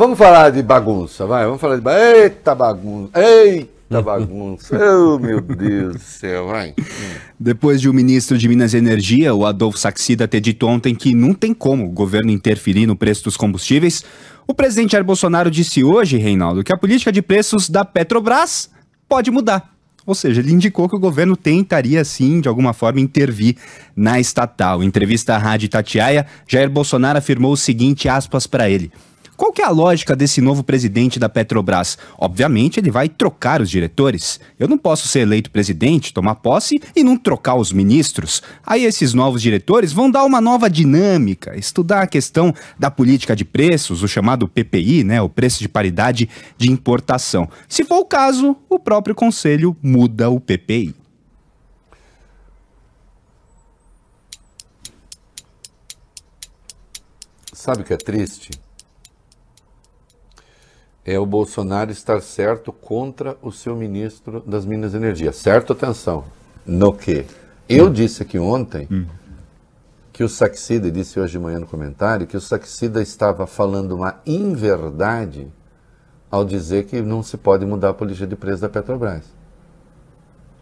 Vamos falar de bagunça, vai. Vamos falar de bagunça. Eita bagunça. Eita bagunça. oh, meu Deus do céu, vai. Depois de o ministro de Minas e Energia, o Adolfo Saxida, ter dito ontem que não tem como o governo interferir no preço dos combustíveis, o presidente Jair Bolsonaro disse hoje, Reinaldo, que a política de preços da Petrobras pode mudar. Ou seja, ele indicou que o governo tentaria sim, de alguma forma, intervir na estatal. Em entrevista à Rádio Tatiaia, Jair Bolsonaro afirmou o seguinte, aspas para ele: qual que é a lógica desse novo presidente da Petrobras? Obviamente ele vai trocar os diretores. Eu não posso ser eleito presidente, tomar posse e não trocar os ministros. Aí esses novos diretores vão dar uma nova dinâmica, estudar a questão da política de preços, o chamado PPI, né, o preço de paridade de importação. Se for o caso, o próprio conselho muda o PPI. Sabe o que é triste? é o Bolsonaro estar certo contra o seu ministro das Minas e Energia. Certo, atenção, no que eu hum. disse aqui ontem hum. que o Saxida, disse hoje de manhã no comentário, que o Saxida estava falando uma inverdade ao dizer que não se pode mudar a política de preço da Petrobras.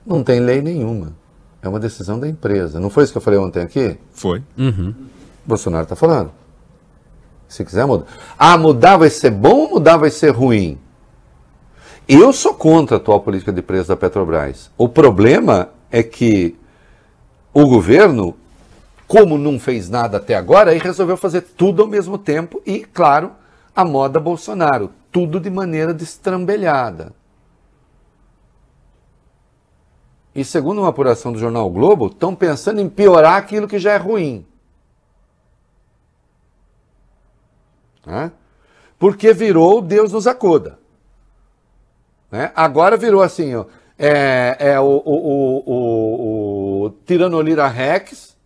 Não tem lei nenhuma. É uma decisão da empresa. Não foi isso que eu falei ontem aqui? Foi. Uhum. Bolsonaro está falando. Se quiser mudar. Ah, mudar vai ser bom ou mudar vai ser ruim? Eu sou contra a atual política de preço da Petrobras. O problema é que o governo, como não fez nada até agora, aí resolveu fazer tudo ao mesmo tempo e, claro, a moda Bolsonaro, tudo de maneira destrambelhada. E segundo uma apuração do jornal o Globo, estão pensando em piorar aquilo que já é ruim. Né? Porque virou Deus nos acuda. Né? Agora virou assim, ó, é, é o, o, o, o Tiranolira Rex,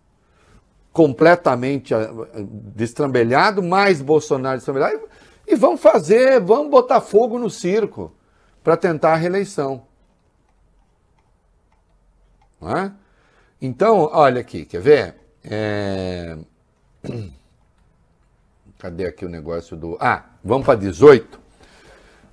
completamente eh, destrambelhado, mais Bolsonaro destrambelhado, e vão fazer, vão botar fogo no circo para tentar a reeleição. É? Então, olha aqui, quer ver? É... Cadê aqui o negócio do. Ah, vamos para 18?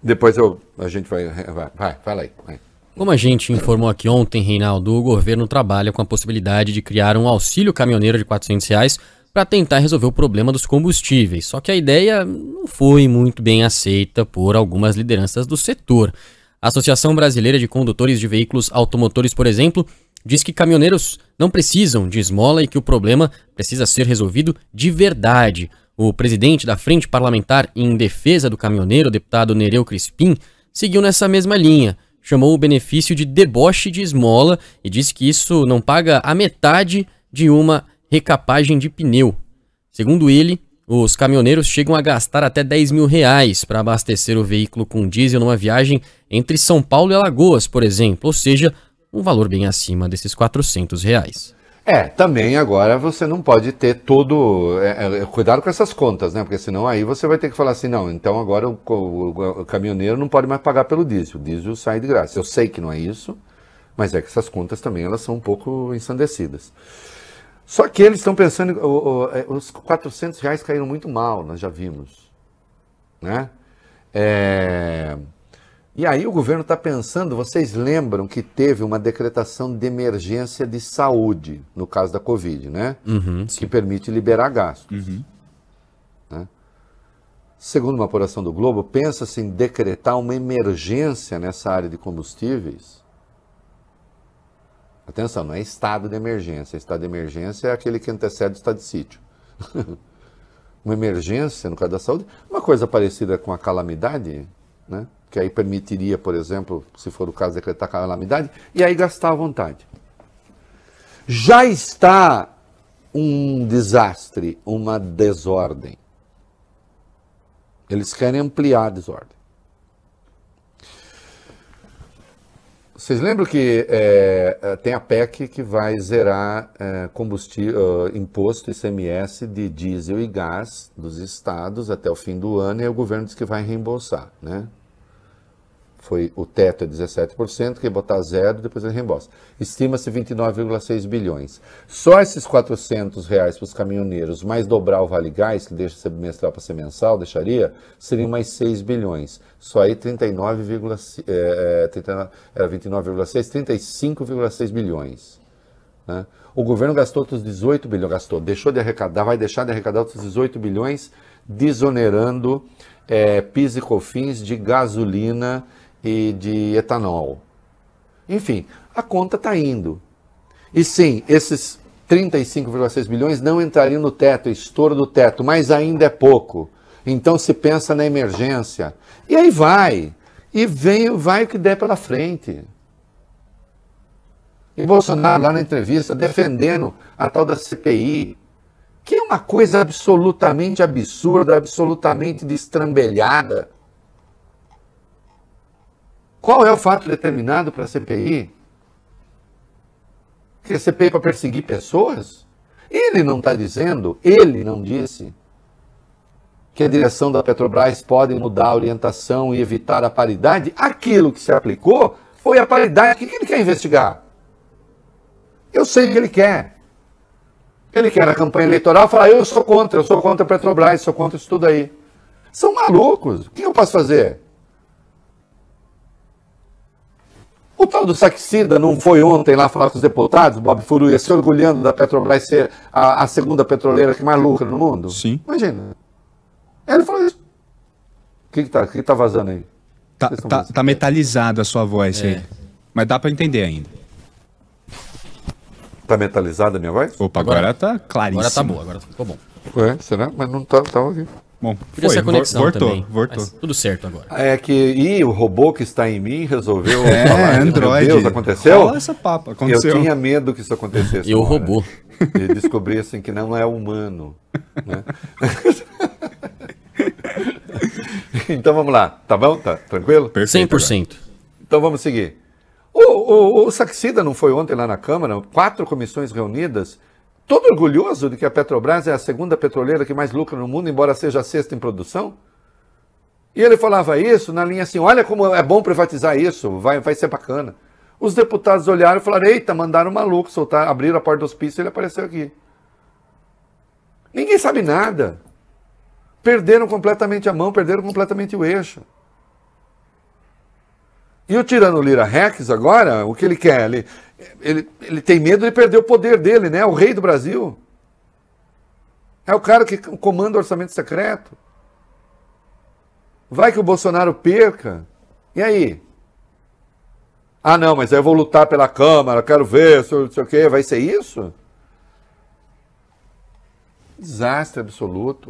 Depois eu, a gente vai. Vai, vai fala aí. Vai. Como a gente informou aqui ontem, Reinaldo, o governo trabalha com a possibilidade de criar um auxílio caminhoneiro de 400 reais para tentar resolver o problema dos combustíveis. Só que a ideia não foi muito bem aceita por algumas lideranças do setor. A Associação Brasileira de Condutores de Veículos Automotores, por exemplo, diz que caminhoneiros não precisam de esmola e que o problema precisa ser resolvido de verdade. O presidente da Frente Parlamentar em Defesa do Caminhoneiro, deputado Nereu Crispim, seguiu nessa mesma linha. Chamou o benefício de deboche de esmola e disse que isso não paga a metade de uma recapagem de pneu. Segundo ele, os caminhoneiros chegam a gastar até 10 mil reais para abastecer o veículo com diesel numa viagem entre São Paulo e Alagoas, por exemplo, ou seja, um valor bem acima desses 400 reais. É, também agora você não pode ter todo. É, é, cuidado com essas contas, né? Porque senão aí você vai ter que falar assim: não, então agora o, o, o, caminhoneiro não pode mais pagar pelo diesel, o diesel sai de graça. Eu sei que não é isso, mas é que essas contas também elas são um pouco ensandecidas. Só que eles estão pensando, o, é, os 400 reais caíram muito mal, nós já vimos. Né? É. E aí o governo está pensando, vocês lembram que teve uma decretação de emergência de saúde, no caso da Covid, né? Uhum, que permite liberar gastos. Uhum. Né? Segundo uma apuração do Globo, pensa-se em decretar uma emergência nessa área de combustíveis. Atenção, não é estado de emergência. Estado de emergência é aquele que antecede o estado de sítio. uma emergência no caso da saúde, uma coisa parecida com a calamidade né? que aí permitiria, por exemplo, se for o caso, decretar calamidade, e aí gastar à vontade. Já está um desastre, uma desordem. Eles querem ampliar a desordem. Vocês lembram que é, é tem a PEC que vai zerar é, combustível, imposto ICMS de diesel e gás dos estados até o fim do ano e o governo diz que vai reembolsar, né? foi o teto é 17%, que botar zero, depois ele reembolsa. Estima-se 29,6 bilhões. Só esses 400 reais para os caminhoneiros, mais dobrar o Vale Gás, que deixa de ser para ser mensal, deixaria, seriam mais 6 bilhões. Só aí 39, é, 39 é, era 29,6, 35,6 bilhões. Né? O governo gastou outros 18 bilhões, gastou, deixou de arrecadar, vai deixar de arrecadar outros 18 bilhões, desonerando é, PIS e COFINS de gasolina e de etanol. Enfim, a conta está indo. E sim, esses 35,6 milhões não entrariam no teto, é estouro do teto, mas ainda é pouco. Então se pensa na emergência. E aí vai. E vem, vai o que der pela frente. E Bolsonaro, lá na entrevista, defendendo a tal da CPI, que é uma coisa absolutamente absurda, absolutamente destrambelhada. Qual é o fato determinado para a CPI? Que a CPI é para perseguir pessoas? Ele não está dizendo, ele não disse que a direção da Petrobras pode mudar a orientação e evitar a paridade. Aquilo que se aplicou foi a paridade. O que ele quer investigar? Eu sei o que ele quer. Ele quer na campanha eleitoral falar: eu sou contra, eu sou contra a Petrobras, sou contra isso tudo aí. São malucos. O que eu posso fazer? O tal do Saxida não foi ontem lá falar com os deputados, Bob Furuia, se orgulhando da Petrobras ser a, a, segunda petroleira que mais lucra no mundo? Sim. Imagina. Ele falou isso. O que está que, que tá vazando aí? Tá, tá, tá metalizada a sua voz é. aí. Mas dá para entender ainda. Tá metalizada a minha voz? Opa, agora, agora tá claríssima. Agora tá boa, agora ficou bom. Ué, será? Mas não tá, tá ouvindo. Bom, Podia foi, ser a conexão voltou, também. Voltou. tudo certo agora. É que e o robô que está em mim resolveu é, falar. Android. Meu Deus, aconteceu? Olha essa papa, aconteceu. Eu tinha medo que isso acontecesse. Eu o robô. E assim que não é humano. Né? então vamos lá, tá bom? Tá tranquilo? Perfeito 100%. Agora. Então vamos seguir. O, o, o Saxida não foi ontem lá na Câmara? Quatro comissões reunidas todo orgulhoso de que a Petrobras é a segunda petroleira que mais lucra no mundo, embora seja a sexta em produção? E ele falava isso na linha assim: olha como é bom privatizar isso, vai, vai ser bacana. Os deputados olharam e falaram: eita, mandaram um maluco soltar, abriram a porta do hospício e ele apareceu aqui. Ninguém sabe nada. Perderam completamente a mão, perderam completamente o eixo. E o Tirano Lira Rex agora, o que ele quer? Ele, ele, ele tem medo de perder o poder dele, né? O rei do Brasil. É o cara que comanda o orçamento secreto. Vai que o Bolsonaro perca. E aí? Ah, não, mas eu vou lutar pela Câmara, quero ver, não sei o quê. Vai ser isso? Desastre absoluto.